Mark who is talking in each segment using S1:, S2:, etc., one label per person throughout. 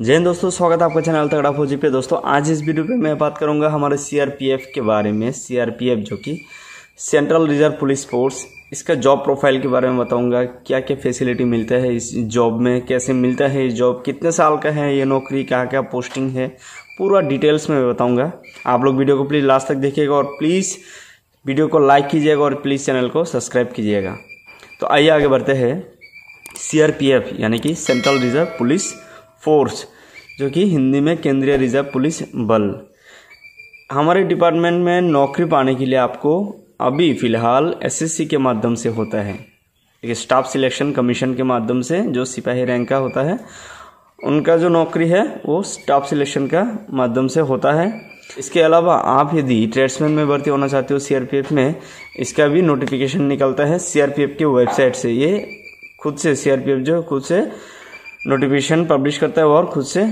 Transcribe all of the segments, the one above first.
S1: जय दोस्तों स्वागत है आपका चैनल तगड़ा फौजी पे दोस्तों आज इस वीडियो पे मैं बात करूंगा हमारे सीआरपीएफ के बारे में सीआरपीएफ जो कि सेंट्रल रिजर्व पुलिस फोर्स इसका जॉब प्रोफाइल के बारे में बताऊंगा क्या क्या फैसिलिटी मिलता है इस जॉब में कैसे मिलता है ये जॉब कितने साल का है ये नौकरी क्या क्या पोस्टिंग है पूरा डिटेल्स में बताऊँगा आप लोग वीडियो को प्लीज़ लास्ट तक देखिएगा और प्लीज़ वीडियो को लाइक कीजिएगा और प्लीज़ चैनल को सब्सक्राइब कीजिएगा तो आइए आगे बढ़ते हैं सी यानी कि सेंट्रल रिजर्व पुलिस फोर्स जो कि हिंदी में केंद्रीय रिजर्व पुलिस बल हमारे डिपार्टमेंट में नौकरी पाने के लिए आपको अभी फ़िलहाल एसएससी के माध्यम से होता है एक स्टाफ सिलेक्शन कमीशन के माध्यम से जो सिपाही रैंक का होता है उनका जो नौकरी है वो स्टाफ सिलेक्शन का माध्यम से होता है इसके अलावा आप यदि ट्रेड्समैन में भर्ती होना चाहते हो सीआरपीएफ में इसका भी नोटिफिकेशन निकलता है सीआरपीएफ के वेबसाइट से ये खुद से सीआरपीएफ जो खुद से नोटिफिकेशन पब्लिश करता है और खुद से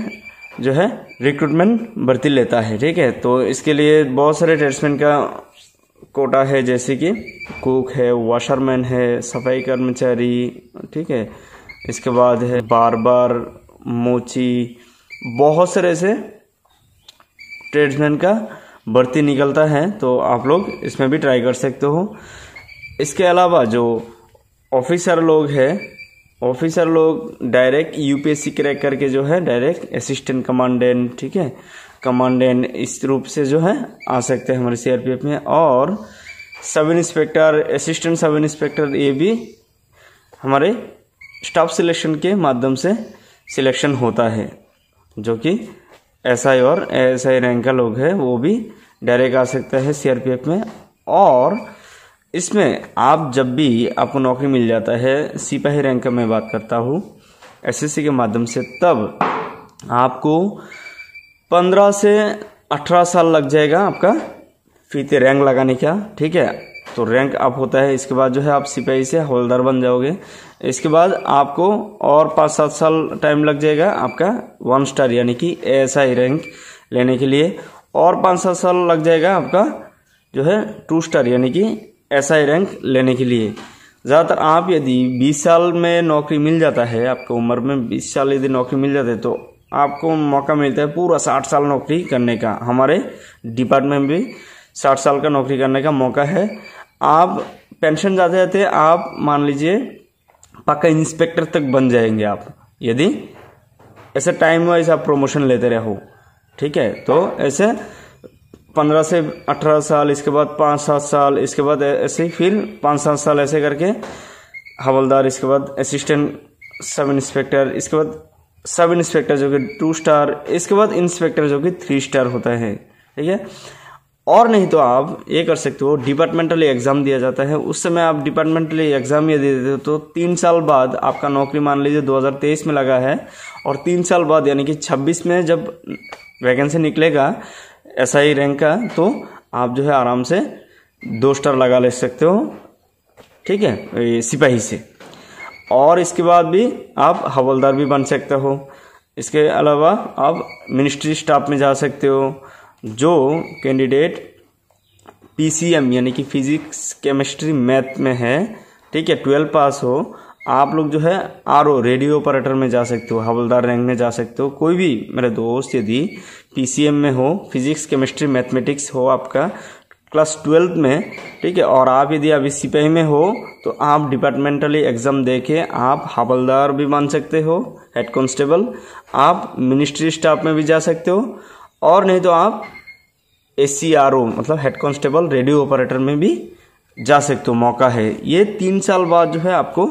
S1: जो है रिक्रूटमेंट भर्ती लेता है ठीक है तो इसके लिए बहुत सारे ट्रेड्समैन का कोटा है जैसे कि कुक है वाशरमैन है सफाई कर्मचारी ठीक है इसके बाद है बार मोची बहुत सारे ऐसे ट्रेड्समैन का भर्ती निकलता है तो आप लोग इसमें भी ट्राई कर सकते हो इसके अलावा जो ऑफिसर लोग हैं ऑफिसर लोग डायरेक्ट यूपीएससी क्रैक करके जो है डायरेक्ट असिस्टेंट कमांडेंट ठीक है कमांडेंट इस रूप से जो है आ सकते हैं हमारे सीआरपीएफ में और sub inspector assistant sub inspector ये भी हमारे स्टाफ सिलेक्शन के माध्यम से सिलेक्शन होता है जो कि एस आई और एस आई रैंक का लोग है वो भी डायरेक्ट आ सकता है सीआरपीएफ में और इसमें आप जब भी आपको नौकरी मिल जाता है सिपाही रैंक का मैं बात करता हूँ एसएससी के माध्यम से तब आपको पंद्रह से अठारह साल लग जाएगा आपका फीते रैंक लगाने का ठीक है तो रैंक अप होता है इसके बाद जो है आप सिपाही से होल्डर बन जाओगे इसके बाद आपको और पाँच सात साल टाइम लग जाएगा आपका वन स्टार यानी कि एएसआई रैंक लेने के लिए और पाँच सात साल लग जाएगा आपका जो है टू स्टार यानी कि एस आई रैंक लेने के लिए ज़्यादातर आप यदि 20 साल में नौकरी मिल जाता है आपको उम्र में 20 साल यदि नौकरी मिल जाती है तो आपको मौका मिलता है पूरा साठ साल नौकरी करने का हमारे डिपार्टमेंट में भी साठ साल का नौकरी करने का मौका है आप पेंशन जाते जाते आप मान लीजिए पक्का इंस्पेक्टर तक बन जाएंगे आप यदि ऐसे टाइम वाइज आप प्रमोशन लेते रहो ठीक है तो ऐसे पंद्रह से अठारह साल इसके बाद पाँच सात साल इसके बाद ऐसे फिर पाँच सात साल ऐसे करके हवलदार इसके बाद असिस्टेंट सब इंस्पेक्टर इसके बाद सब इंस्पेक्टर जो कि टू स्टार इसके बाद इंस्पेक्टर जो कि थ्री स्टार होता है ठीक है और नहीं तो आप ये कर सकते हो डिपार्टमेंटली एग्ज़ाम दिया जाता है उस समय आप डिपार्टमेंटली एग्ज़ाम ये दे देते हो तो तीन साल बाद आपका नौकरी मान लीजिए 2023 में लगा है और तीन साल बाद यानी कि 26 में जब वैकेंसी निकलेगा ऐसा ही रैंक का तो आप जो है आराम से दो स्टार लगा ले सकते हो ठीक है सिपाही से और इसके बाद भी आप हवलदार भी बन सकते हो इसके अलावा आप मिनिस्ट्री स्टाफ में जा सकते हो जो कैंडिडेट पीसीएम यानी कि फिजिक्स केमिस्ट्री मैथ में है ठीक है ट्वेल्व पास हो आप लोग जो है आर रेडियो ऑपरेटर में जा सकते हो हवलदार रैंक में जा सकते हो कोई भी मेरे दोस्त यदि पीसीएम में हो फिजिक्स केमिस्ट्री मैथमेटिक्स हो आपका क्लास ट्वेल्थ में ठीक है और आप यदि अभी सिपाही में हो तो आप डिपार्टमेंटली एग्ज़ाम दे के आप हवलदार भी बन सकते हो हेड कांस्टेबल आप मिनिस्ट्री स्टाफ में भी जा सकते हो और नहीं तो आप एस मतलब हेड कांस्टेबल रेडियो ऑपरेटर में भी जा सकते हो मौका है ये तीन साल बाद जो है आपको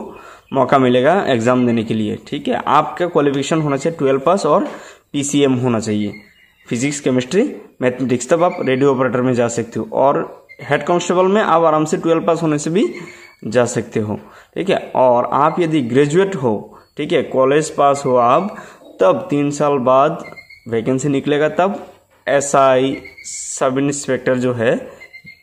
S1: मौका मिलेगा एग्ज़ाम देने के लिए ठीक है आपका क्वालिफिकेशन होना चाहिए ट्वेल्व पास और पीसीएम होना चाहिए फिजिक्स केमिस्ट्री मैथमेटिक्स तब आप रेडियो ऑपरेटर में जा सकते हो और हेड कांस्टेबल में आप आराम से ट्वेल्व पास होने से भी जा सकते हो ठीक है और आप यदि ग्रेजुएट हो ठीक है कॉलेज पास हो आप तब तीन साल बाद वैकेंसी निकलेगा तब एस आई सब इंस्पेक्टर जो है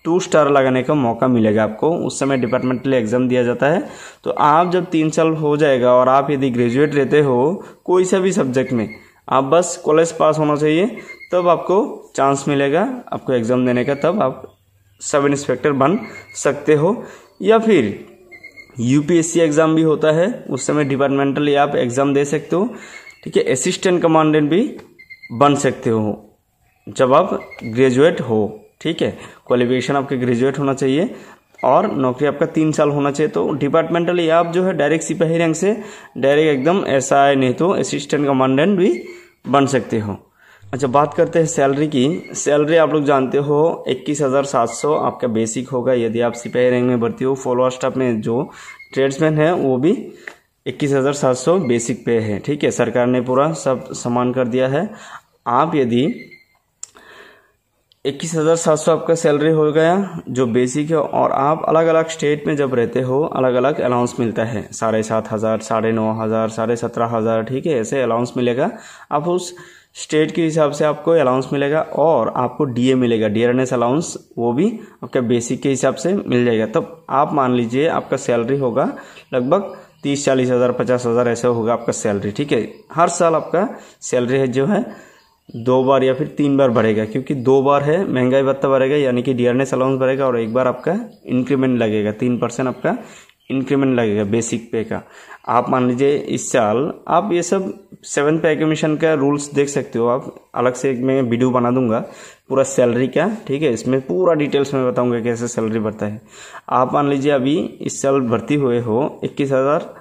S1: टू स्टार लगाने का मौका मिलेगा आपको उस समय डिपार्टमेंटल एग्जाम दिया जाता है तो आप जब तीन साल हो जाएगा और आप यदि ग्रेजुएट रहते हो कोई सा भी सब्जेक्ट में आप बस कॉलेज पास होना चाहिए तब आपको चांस मिलेगा आपको एग्ज़ाम देने का तब आप सब इंस्पेक्टर बन सकते हो या फिर यूपीएससी एग्ज़ाम भी होता है उस समय डिपार्टमेंटली आप एग्ज़ाम दे सकते हो ठीक है असिस्टेंट कमांडेंट भी बन सकते हो जब आप ग्रेजुएट हो ठीक है क्वालिफिकेशन आपके ग्रेजुएट होना चाहिए और नौकरी आपका तीन साल होना चाहिए तो डिपार्टमेंटली आप जो है डायरेक्ट सिपाही रैंक से डायरेक्ट एकदम एसआई नहीं तो असिस्टेंट कमांडेंट भी बन सकते हो अच्छा बात करते हैं सैलरी की सैलरी आप लोग जानते हो इक्कीस हज़ार सात सौ आपका बेसिक होगा यदि आप सिपाही रैंक में भर्ती हो फॉलोअर स्टाफ में जो ट्रेड्समैन है वो भी इक्कीस हज़ार सात सौ बेसिक पे है ठीक है सरकार ने पूरा सब समान कर दिया है आप यदि इक्कीस हज़ार सात सौ आपका सैलरी हो गया जो बेसिक है और आप अलग अलग स्टेट में जब रहते हो अलग अलग अलाउंस मिलता है साढ़े सात हज़ार साढ़े नौ हज़ार साढ़े सत्रह हज़ार ठीक है ऐसे अलाउंस मिलेगा आप उस स्टेट के हिसाब से आपको अलाउंस मिलेगा और आपको डीए मिलेगा डीआरएनएस अलाउंस वो भी आपके बेसिक के हिसाब से मिल जाएगा तब तो आप मान लीजिए आपका सैलरी होगा लगभग तीस चालीस हज़ार पचास हज़ार ऐसा होगा आपका सैलरी ठीक है हर साल आपका सैलरी है जो है दो बार या फिर तीन बार बढ़ेगा क्योंकि दो बार है महंगाई भत्ता बढ़ेगा यानी कि एस अलाउंस बढ़ेगा और एक बार आपका इंक्रीमेंट लगेगा तीन परसेंट आपका इंक्रीमेंट लगेगा बेसिक पे का आप मान लीजिए इस साल आप ये सब सेवन पे कमीशन का रूल्स देख सकते हो आप अलग से एक मैं वीडियो बना दूंगा पूरा सैलरी का ठीक है इसमें पूरा डिटेल्स में बताऊंगा कैसे सैलरी बढ़ता है आप मान लीजिए अभी इस साल भर्ती हुए हो इक्कीस हज़ार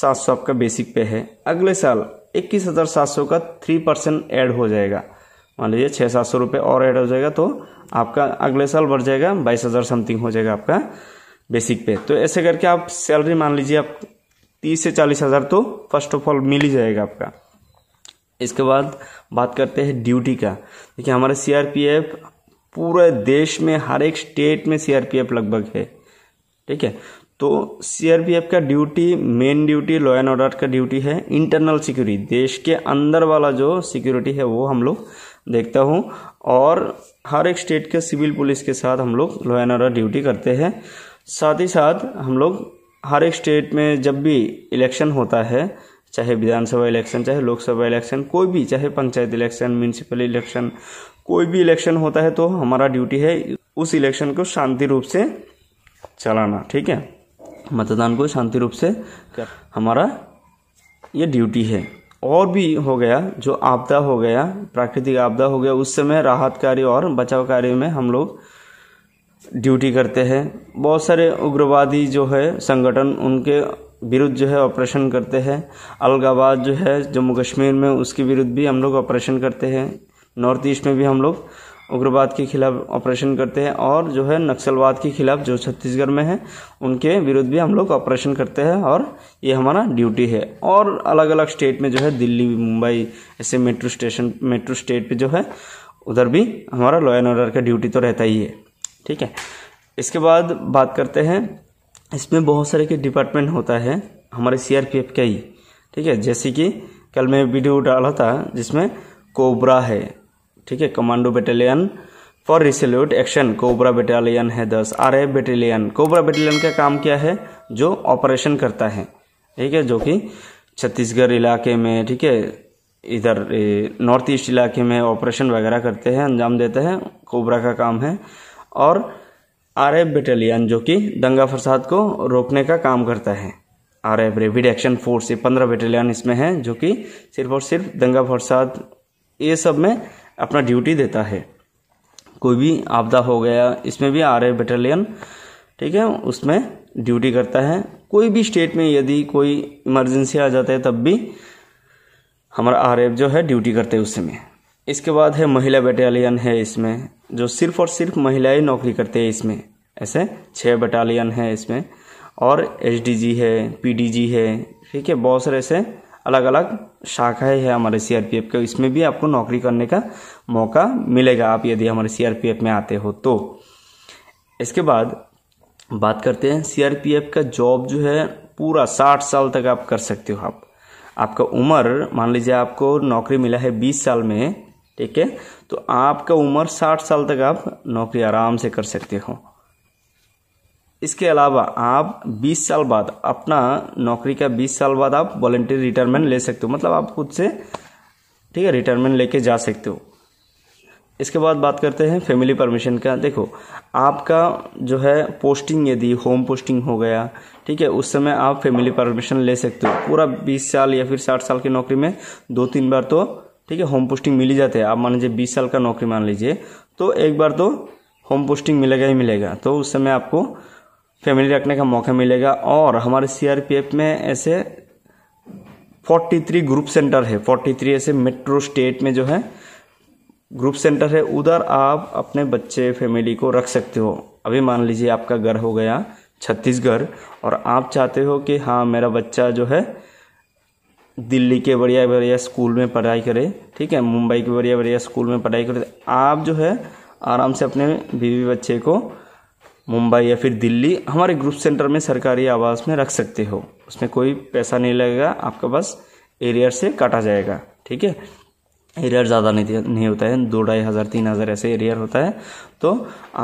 S1: सात सौ आपका बेसिक पे है अगले साल इक्कीस हज़ार सात सौ का थ्री परसेंट ऐड हो जाएगा मान लीजिए छः सात सौ रुपये और ऐड हो जाएगा तो आपका अगले साल बढ़ जाएगा बाईस हज़ार समथिंग हो जाएगा आपका बेसिक पे तो ऐसे करके आप सैलरी मान लीजिए आप तीस से चालीस हज़ार तो फर्स्ट ऑफ ऑल मिल ही जाएगा आपका इसके बाद बात करते हैं ड्यूटी का देखिए हमारे सीआरपीएफ पूरे देश में हर एक स्टेट में सीआरपीएफ लगभग है ठीक है तो सीआरपीएफ का duty main duty law and order का ड्यूटी है इंटरनल सिक्योरिटी देश के अंदर वाला जो सिक्योरिटी है वो हम लोग देखता हूँ और हर एक स्टेट के सिविल पुलिस के साथ हम लोग लॉ एंड ऑर्डर ड्यूटी करते हैं साथ ही साथ हम लोग हर एक स्टेट में जब भी इलेक्शन होता है चाहे विधानसभा इलेक्शन चाहे लोकसभा इलेक्शन कोई भी चाहे पंचायत इलेक्शन म्यूनसिपल इलेक्शन कोई भी इलेक्शन होता है तो हमारा ड्यूटी है उस इलेक्शन को शांति रूप से चलाना ठीक है मतदान को शांति रूप से हमारा ये ड्यूटी है और भी हो गया जो आपदा हो गया प्राकृतिक आपदा हो गया उस समय राहत कार्य और बचाव कार्य में हम लोग ड्यूटी करते हैं बहुत सारे उग्रवादी जो है संगठन उनके विरुद्ध जो है ऑपरेशन करते हैं अलगाबाद जो है जम्मू कश्मीर में उसके विरुद्ध भी हम लोग ऑपरेशन करते हैं नॉर्थ ईस्ट में भी हम लोग उग्रवाद के खिलाफ ऑपरेशन करते हैं और जो है नक्सलवाद के खिलाफ जो छत्तीसगढ़ में है उनके विरुद्ध भी हम लोग ऑपरेशन करते हैं और ये हमारा ड्यूटी है और अलग अलग स्टेट में जो है दिल्ली मुंबई ऐसे मेट्रो स्टेशन मेट्रो स्टेट पे जो है उधर भी हमारा लॉ एंड ऑर्डर का ड्यूटी तो रहता ही है ठीक है इसके बाद बात करते हैं इसमें बहुत सारे के डिपार्टमेंट होता है हमारे सी का ही ठीक है जैसे कि कल मैं वीडियो डाला था जिसमें कोबरा है ठीक है commando battalion for resolute action cobra battalion है दस R F battalion cobra battalion का काम क्या है जो ऑपरेशन करता है ठीक है जो कि छत्तीसगढ़ इलाके में ठीक है इधर नॉर्थ ईस्ट इलाके में ऑपरेशन वगैरह करते हैं अंजाम देते हैं कोबरा का काम है और आर एफ बटालियन जो कि दंगा फसाद को रोकने का काम करता है R F rapid action force ये पंद्रह बटालियन इसमें है जो कि सिर्फ और सिर्फ दंगा फरसाद ये सब में अपना ड्यूटी देता है कोई भी आपदा हो गया इसमें भी आर बटालियन ठीक है उसमें ड्यूटी करता है कोई भी स्टेट में यदि कोई इमरजेंसी आ जाता है तब भी हमारा आर जो है ड्यूटी करते हैं उस समय इसके बाद है महिला बटालियन है इसमें जो सिर्फ और सिर्फ महिलाएं नौकरी करते हैं इसमें ऐसे छः बटालियन है इसमें और एच है पी है ठीक है बहुत सारे ऐसे अलग अलग शाखाएं है हमारे सीआरपीएफ के इसमें भी आपको नौकरी करने का मौका मिलेगा आप यदि हमारे सीआरपीएफ में आते हो तो इसके बाद बात करते हैं सीआरपीएफ का जॉब जो है पूरा साठ साल तक आप कर सकते हो आप आपका उम्र मान लीजिए आपको नौकरी मिला है बीस साल में ठीक है तो आपका उम्र साठ साल तक आप नौकरी आराम से कर सकते हो इसके अलावा आप 20 साल बाद अपना नौकरी का 20 साल बाद आप वॉलेंटियर रिटायरमेंट ले सकते हो मतलब आप खुद से ठीक है रिटायरमेंट लेके जा सकते हो इसके बाद बात करते हैं फैमिली परमिशन का देखो आपका जो है पोस्टिंग यदि होम पोस्टिंग हो गया ठीक है उस समय आप फैमिली परमिशन ले सकते हो पूरा 20 साल या फिर 60 साल की नौकरी में दो तीन बार तो ठीक है होम पोस्टिंग मिली जाते हैं आप मान लीजिए बीस साल का नौकरी मान लीजिए तो एक बार तो होम पोस्टिंग मिलेगा ही मिलेगा तो उस समय आपको फैमिली रखने का मौका मिलेगा और हमारे सीआरपीएफ में ऐसे 43 ग्रुप सेंटर है 43 ऐसे मेट्रो स्टेट में जो है ग्रुप सेंटर है उधर आप अपने बच्चे फैमिली को रख सकते हो अभी मान लीजिए आपका घर हो गया छत्तीसगढ़ और आप चाहते हो कि हाँ मेरा बच्चा जो है दिल्ली के बढ़िया बढ़िया स्कूल में पढ़ाई करे ठीक है मुंबई के बढ़िया बढ़िया स्कूल में पढ़ाई करे आप जो है आराम से अपने बीवी बच्चे को मुंबई या फिर दिल्ली हमारे ग्रुप सेंटर में सरकारी आवास में रख सकते हो उसमें कोई पैसा नहीं लगेगा आपका बस एरियर से काटा जाएगा ठीक है एरियर ज़्यादा नहीं नहीं होता है दो ढाई हज़ार तीन हज़ार ऐसे एरियर होता है तो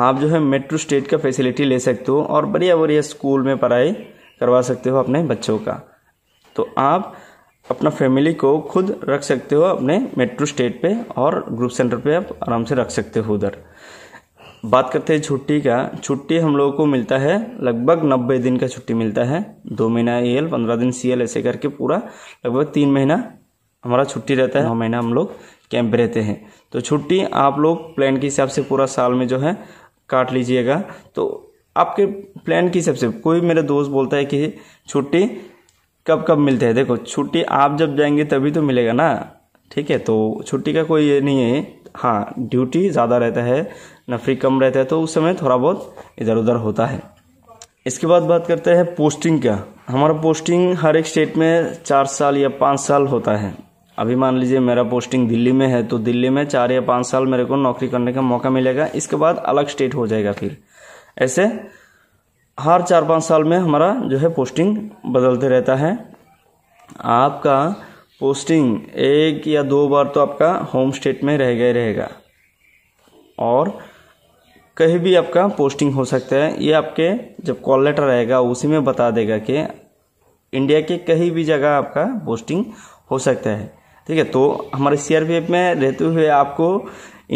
S1: आप जो है मेट्रो स्टेट का फैसिलिटी ले सकते हो और बढ़िया बढ़िया स्कूल में पढ़ाई करवा सकते हो अपने बच्चों का तो आप अपना फैमिली को खुद रख सकते हो अपने मेट्रो स्टेट पे और ग्रुप सेंटर पे आप आराम से रख सकते हो उधर बात करते हैं छुट्टी का छुट्टी हम लोगों को मिलता है लगभग नब्बे दिन का छुट्टी मिलता है दो महीना ए एल पंद्रह दिन सी एल ऐसे करके पूरा लगभग तीन महीना हमारा छुट्टी रहता है नौ महीना हम लोग कैंप रहते हैं तो छुट्टी आप लोग प्लान के हिसाब से पूरा साल में जो है काट लीजिएगा तो आपके प्लान के हिसाब से कोई मेरा दोस्त बोलता है कि छुट्टी कब कब मिलते हैं देखो छुट्टी आप जब जाएंगे तभी तो मिलेगा ना ठीक है तो छुट्टी का कोई ये नहीं है हाँ ड्यूटी ज़्यादा रहता है नफरी कम रहता है तो उस समय थोड़ा बहुत इधर उधर होता है इसके बाद बात करते हैं पोस्टिंग का हमारा पोस्टिंग हर एक स्टेट में चार साल या पाँच साल होता है अभी मान लीजिए मेरा पोस्टिंग दिल्ली में है तो दिल्ली में चार या पाँच साल मेरे को नौकरी करने का मौका मिलेगा इसके बाद अलग स्टेट हो जाएगा फिर ऐसे हर चार पाँच साल में हमारा जो है पोस्टिंग बदलते रहता है आपका पोस्टिंग एक या दो बार तो आपका होम स्टेट में रह गए रहेगा और कहीं भी आपका पोस्टिंग हो सकता है ये आपके जब कॉल लेटर आएगा उसी में बता देगा कि इंडिया के कहीं भी जगह आपका पोस्टिंग हो सकता है ठीक है तो हमारे सी में रहते हुए आपको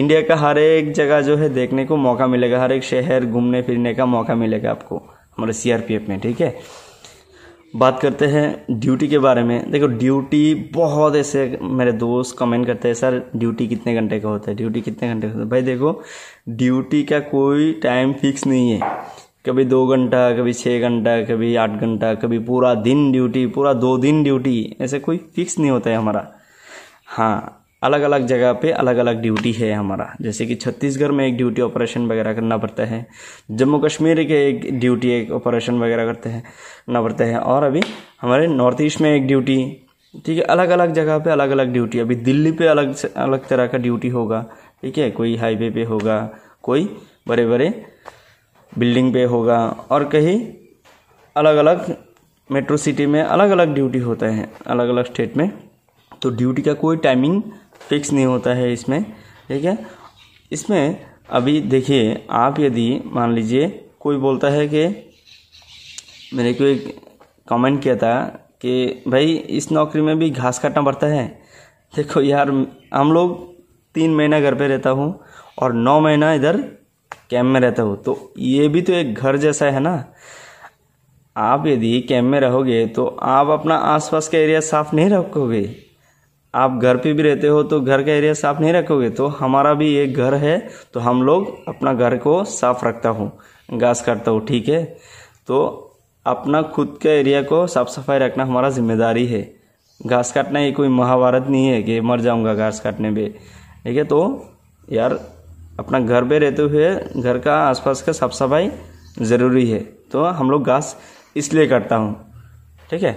S1: इंडिया का हर एक जगह जो है देखने को मौका मिलेगा हर एक शहर घूमने फिरने का मौका मिलेगा आपको हमारे सी में ठीक है बात करते हैं ड्यूटी के बारे में देखो ड्यूटी बहुत ऐसे मेरे दोस्त कमेंट करते हैं सर ड्यूटी कितने घंटे का होता है ड्यूटी कितने घंटे का होता है भाई देखो ड्यूटी का कोई टाइम फिक्स नहीं है कभी दो घंटा कभी छः घंटा कभी आठ घंटा कभी पूरा दिन ड्यूटी पूरा दो दिन ड्यूटी ऐसे कोई फिक्स नहीं होता है हमारा हाँ अलग अलग जगह पे अलग अलग ड्यूटी है हमारा जैसे कि छत्तीसगढ़ में एक ड्यूटी ऑपरेशन वगैरह करना पड़ता है जम्मू कश्मीर के एक ड्यूटी एक ऑपरेशन वगैरह करते हैं करना पड़ता है और अभी हमारे नॉर्थ ईस्ट में एक ड्यूटी ठीक है अलग अलग जगह पे अलग अलग ड्यूटी अभी दिल्ली पे अलग अलग तरह का ड्यूटी होगा ठीक है कोई हाईवे पे होगा कोई बड़े बड़े बिल्डिंग पे होगा और कहीं अलग अलग मेट्रो सिटी में अलग अलग ड्यूटी होता है अलग अलग स्टेट में तो ड्यूटी का कोई टाइमिंग फिक्स नहीं होता है इसमें ठीक है इसमें अभी देखिए आप यदि मान लीजिए कोई बोलता है कि मेरे को एक कमेंट किया था कि भाई इस नौकरी में भी घास काटना पड़ता है देखो यार हम लोग तीन महीना घर पे रहता हूँ और नौ महीना इधर कैम्प में रहता हूँ तो ये भी तो एक घर जैसा है ना आप यदि कैम्प में रहोगे तो आप अपना आसपास का एरिया साफ नहीं रखोगे आप घर पे भी रहते हो तो घर का एरिया साफ नहीं रखोगे तो हमारा भी एक घर है तो हम लोग अपना घर को साफ रखता हूँ घास काटता हूँ ठीक है तो अपना खुद का एरिया को साफ सफाई रखना हमारा जिम्मेदारी है घास काटना ये कोई महाभारत नहीं है कि मर जाऊँगा घास काटने पर ठीक है तो यार अपना घर पे रहते हुए घर का आसपास का साफ सफाई ज़रूरी है तो हम लोग घास इसलिए काटता हूँ ठीक है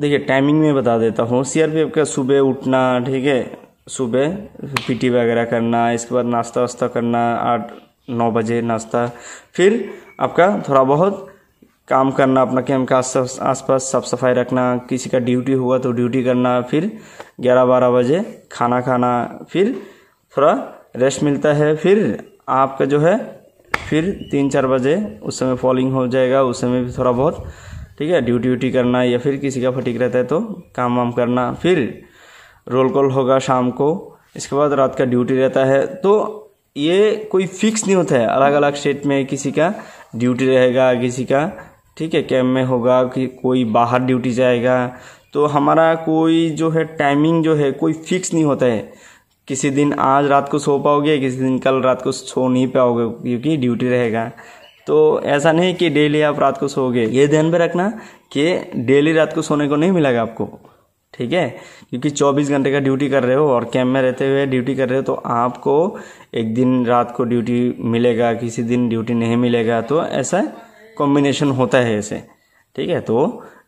S1: देखिए टाइमिंग में बता देता हूँ सीआरपीएफ का सुबह उठना ठीक है सुबह पीटी वगैरह करना इसके बाद नाश्ता वास्ता करना आठ नौ बजे नाश्ता फिर आपका थोड़ा बहुत काम करना अपना कैम्प के आस पास साफ सफाई रखना किसी का ड्यूटी हुआ तो ड्यूटी करना फिर ग्यारह बारह बजे खाना खाना फिर थोड़ा रेस्ट मिलता है फिर आपका जो है फिर तीन चार बजे उस समय फॉलिंग हो जाएगा उस समय भी थोड़ा बहुत ठीक है ड्यूटी व्यूटी करना या फिर किसी का फटीक रहता है तो काम वाम करना फिर रोल कॉल होगा शाम को इसके बाद रात का ड्यूटी रहता है तो ये कोई फिक्स नहीं होता है अलग अलग स्टेट में किसी का ड्यूटी रहेगा किसी का ठीक है कैम्प में होगा कि कोई बाहर ड्यूटी जाएगा तो हमारा कोई जो है टाइमिंग जो है कोई फिक्स नहीं होता है किसी दिन आज रात को सो पाओगे किसी दिन कल रात को सो नहीं पाओगे क्योंकि ड्यूटी रहेगा तो ऐसा नहीं कि डेली आप रात को सोओगे ये ध्यान में रखना कि डेली रात को सोने को नहीं मिलेगा आपको ठीक है क्योंकि 24 घंटे का ड्यूटी कर रहे हो और कैम्प में रहते हुए ड्यूटी कर रहे हो तो आपको एक दिन रात को ड्यूटी मिलेगा किसी दिन ड्यूटी नहीं मिलेगा तो ऐसा कॉम्बिनेशन होता है ऐसे ठीक है तो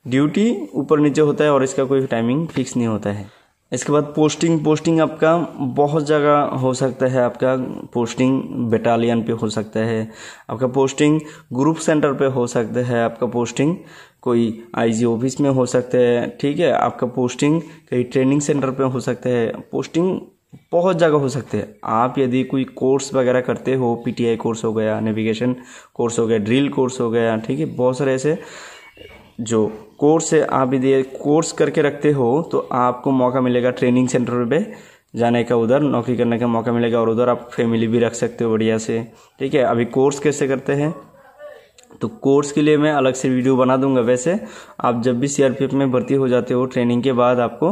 S1: ड्यूटी ऊपर नीचे होता है और इसका कोई टाइमिंग फिक्स नहीं होता है इसके बाद पोस्टिंग पोस्टिंग आपका बहुत जगह हो सकता है आपका पोस्टिंग बटालियन पे हो सकता है आपका पोस्टिंग ग्रुप सेंटर पे हो सकता है आपका पोस्टिंग कोई आईजी ऑफिस में हो सकता है ठीक है आपका पोस्टिंग कई ट्रेनिंग सेंटर पे हो सकता है पोस्टिंग बहुत जगह हो सकते हैं आप यदि कोई कोर्स वगैरह करते हो पीटीआई कोर्स हो गया नेविगेशन कोर्स हो गया ड्रिल कोर्स हो गया ठीक है बहुत सारे ऐसे जो कोर्स है आप यदि कोर्स करके रखते हो तो आपको मौका मिलेगा ट्रेनिंग सेंटर पे जाने का उधर नौकरी करने का मौका मिलेगा और उधर आप फैमिली भी रख सकते हो बढ़िया से ठीक है अभी कोर्स कैसे करते हैं तो कोर्स के लिए मैं अलग से वीडियो बना दूंगा वैसे आप जब भी सीआरपीएफ में भर्ती हो जाते हो ट्रेनिंग के बाद आपको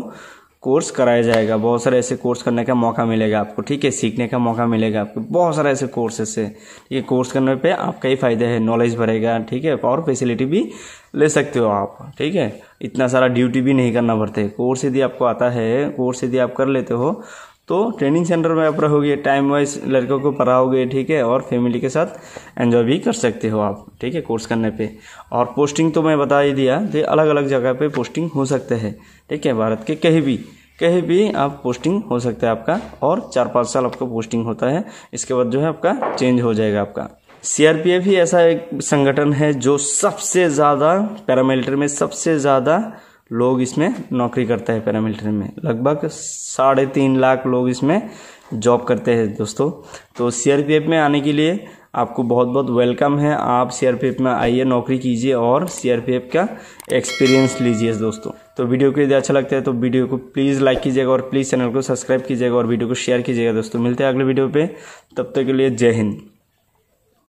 S1: कोर्स कराया जाएगा बहुत सारे ऐसे कोर्स करने का मौका मिलेगा आपको ठीक है सीखने का मौका मिलेगा आपको बहुत सारे ऐसे कोर्सेस है ठीक है कोर्स करने पे आपका ही फायदा है नॉलेज बढ़ेगा ठीक है और फैसिलिटी भी ले सकते हो आप ठीक है इतना सारा ड्यूटी भी नहीं करना पड़ते कोर्स यदि आपको आता है कोर्स यदि आप कर लेते हो तो ट्रेनिंग सेंटर में आप रहोगे टाइम वाइज लड़कों को पढ़ाओगे ठीक है और फैमिली के साथ एंजॉय भी कर सकते हो आप ठीक है कोर्स करने पे और पोस्टिंग तो मैं बता ही दिया तो अलग अलग जगह पे पोस्टिंग हो सकते हैं ठीक है भारत के कहीं भी कहीं भी आप पोस्टिंग हो सकता है आपका और चार पाँच साल आपका पोस्टिंग होता है इसके बाद जो है आपका चेंज हो जाएगा आपका सीआरपीएफ ही ऐसा एक संगठन है जो सबसे ज़्यादा पैरामिलिट्री में सबसे ज़्यादा लोग इसमें नौकरी करता है पैरामिलिट्री में लगभग साढ़े तीन लाख लोग इसमें जॉब करते हैं दोस्तों तो सीआरपीएफ में आने के लिए आपको बहुत बहुत वेलकम है आप सी में आइए नौकरी कीजिए और सी का एक्सपीरियंस लीजिए दोस्तों तो वीडियो को यदि अच्छा लगता है तो वीडियो को प्लीज़ लाइक कीजिएगा और प्लीज़ चैनल को सब्सक्राइब कीजिएगा और वीडियो को शेयर कीजिएगा दोस्तों मिलते हैं अगले वीडियो पर तब तक के लिए जय हिंद